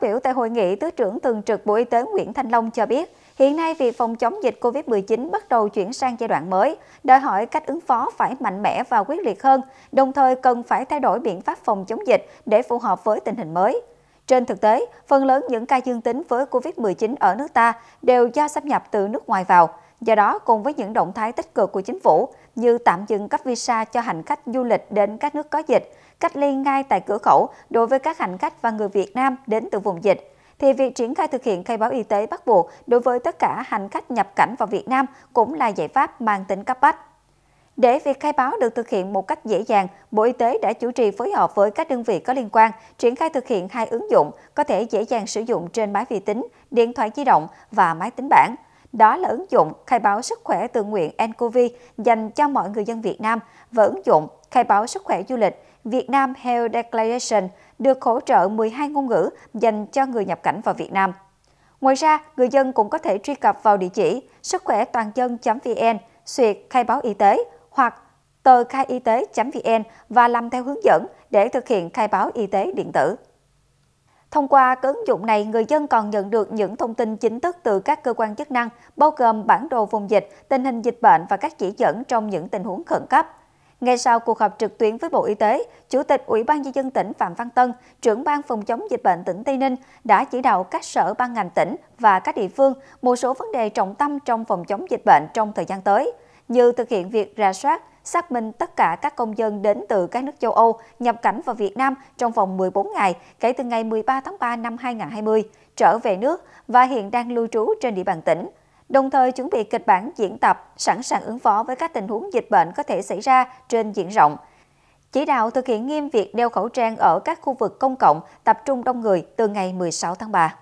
Phát biểu tại hội nghị, Thứ trưởng Thường trực Bộ Y tế Nguyễn Thanh Long cho biết, hiện nay việc phòng chống dịch COVID-19 bắt đầu chuyển sang giai đoạn mới, đòi hỏi cách ứng phó phải mạnh mẽ và quyết liệt hơn, đồng thời cần phải thay đổi biện pháp phòng chống dịch để phù hợp với tình hình mới. Trên thực tế, phần lớn những ca dương tính với COVID-19 ở nước ta đều do xâm nhập từ nước ngoài vào. Do đó, cùng với những động thái tích cực của chính phủ như tạm dừng cấp visa cho hành khách du lịch đến các nước có dịch, cách ly ngay tại cửa khẩu đối với các hành khách và người Việt Nam đến từ vùng dịch, thì việc triển khai thực hiện khai báo y tế bắt buộc đối với tất cả hành khách nhập cảnh vào Việt Nam cũng là giải pháp mang tính cấp bách. Để việc khai báo được thực hiện một cách dễ dàng, Bộ Y tế đã chủ trì phối hợp với các đơn vị có liên quan triển khai thực hiện hai ứng dụng có thể dễ dàng sử dụng trên máy vi tính, điện thoại di động và máy tính bảng – đó là ứng dụng khai báo sức khỏe tự nguyện nCoV dành cho mọi người dân Việt Nam và ứng dụng khai báo sức khỏe du lịch Việt Nam Health Declaration được hỗ trợ 12 ngôn ngữ dành cho người nhập cảnh vào Việt Nam. Ngoài ra, người dân cũng có thể truy cập vào địa chỉ sức khỏe toàn dân.vn, xuyệt khai báo y tế hoặc tờ khai y tế.vn và làm theo hướng dẫn để thực hiện khai báo y tế điện tử. Thông qua ứng dụng này, người dân còn nhận được những thông tin chính thức từ các cơ quan chức năng, bao gồm bản đồ vùng dịch, tình hình dịch bệnh và các chỉ dẫn trong những tình huống khẩn cấp. Ngay sau cuộc họp trực tuyến với Bộ Y tế, Chủ tịch Ủy ban Nhân dân tỉnh Phạm Văn Tân, trưởng ban phòng chống dịch bệnh tỉnh Tây Ninh đã chỉ đạo các sở ban ngành tỉnh và các địa phương một số vấn đề trọng tâm trong phòng chống dịch bệnh trong thời gian tới – như thực hiện việc rà soát, xác minh tất cả các công dân đến từ các nước châu Âu nhập cảnh vào Việt Nam trong vòng 14 ngày kể từ ngày 13 tháng 3 năm 2020 trở về nước và hiện đang lưu trú trên địa bàn tỉnh đồng thời chuẩn bị kịch bản diễn tập sẵn sàng ứng phó với các tình huống dịch bệnh có thể xảy ra trên diện rộng. Chỉ đạo thực hiện nghiêm việc đeo khẩu trang ở các khu vực công cộng tập trung đông người từ ngày 16 tháng 3.